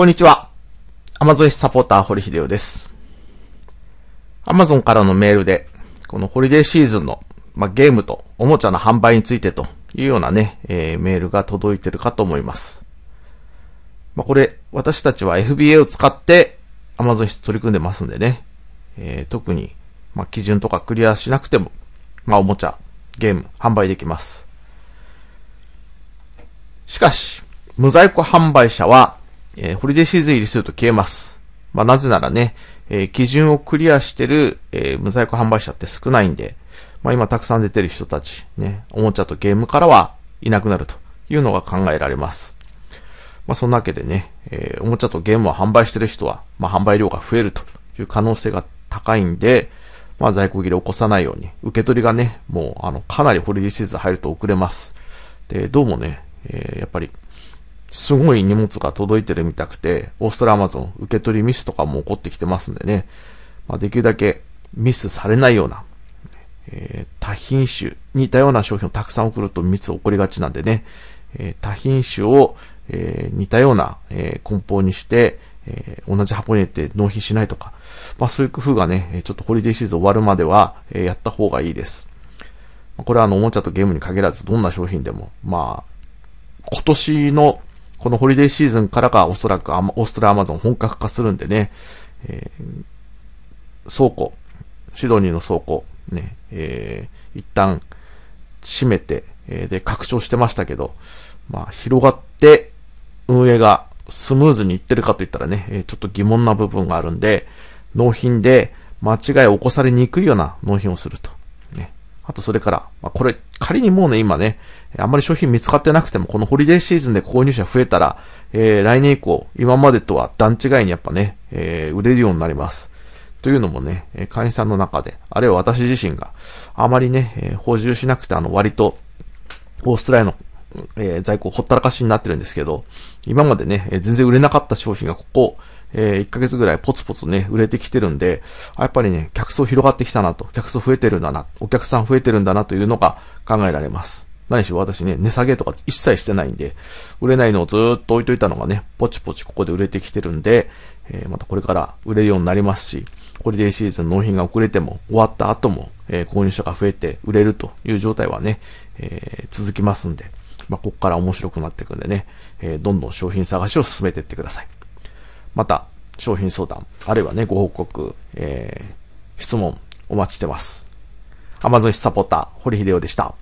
こんにちは。アマゾンサポーター、堀秀夫です。アマゾンからのメールで、このホリデーシーズンの、まあ、ゲームとおもちゃの販売についてというようなね、えー、メールが届いてるかと思います。まあ、これ、私たちは FBA を使ってアマゾン室取り組んでますんでね、えー、特に、まあ、基準とかクリアしなくても、まあ、おもちゃ、ゲーム、販売できます。しかし、無在庫販売者は、えー、ホリデーシーズン入りすると消えます。まあ、なぜならね、えー、基準をクリアしてる、えー、無在庫販売者って少ないんで、まあ、今たくさん出てる人たち、ね、おもちゃとゲームからはいなくなるというのが考えられます。まあ、そんなわけでね、えー、おもちゃとゲームを販売してる人は、まあ、販売量が増えるという可能性が高いんで、まあ、在庫切れを起こさないように、受け取りがね、もう、あの、かなりホリデーシーズン入ると遅れます。で、どうもね、えー、やっぱり、すごい荷物が届いてるみたくて、オーストラマゾン受け取りミスとかも起こってきてますんでね、まあ、できるだけミスされないような、えー、多品種、似たような商品をたくさん送るとミス起こりがちなんでね、えー、多品種を、えー、似たような、え梱包にして、え同じ箱に入れて納品しないとか、まあそういう工夫がね、ちょっとホリデーシーズン終わるまでは、えやった方がいいです。これはあの、おもちゃとゲームに限らず、どんな商品でも、まあ、今年のこのホリデーシーズンからがおそらくオーストラアマゾン本格化するんでね、えー、倉庫、シドニーの倉庫、ね、えー、一旦閉めて、えー、で、拡張してましたけど、まあ、広がって運営がスムーズにいってるかと言ったらね、えー、ちょっと疑問な部分があるんで、納品で間違いを起こされにくいような納品をすると。あとそれから、まあ、これ、仮にもうね、今ね、あんまり商品見つかってなくても、このホリデーシーズンで購入者増えたら、えー、来年以降、今までとは段違いにやっぱね、えー、売れるようになります。というのもね、会員さんの中で、あるいは私自身が、あまりね、えー、補充しなくて、あの、割と、オーストラリアのえー、在庫ほったらかしになってるんですけど、今までね、えー、全然売れなかった商品がここ、えー、1ヶ月ぐらいポツポツね、売れてきてるんで、やっぱりね、客層広がってきたなと、客層増えてるんだな、お客さん増えてるんだなというのが考えられます。何しろ私ね、値下げとか一切してないんで、売れないのをずーっと置いといたのがね、ポチポチここで売れてきてるんで、えー、またこれから売れるようになりますし、ホリデーシーズン納品が遅れても、終わった後も、えー、購入者が増えて売れるという状態はね、えー、続きますんで、まあ、ここから面白くなっていくんでね、えー、どんどん商品探しを進めていってください。また、商品相談、あるいはね、ご報告、えー、質問、お待ちしてます。Amazon サポーター、堀秀夫でした。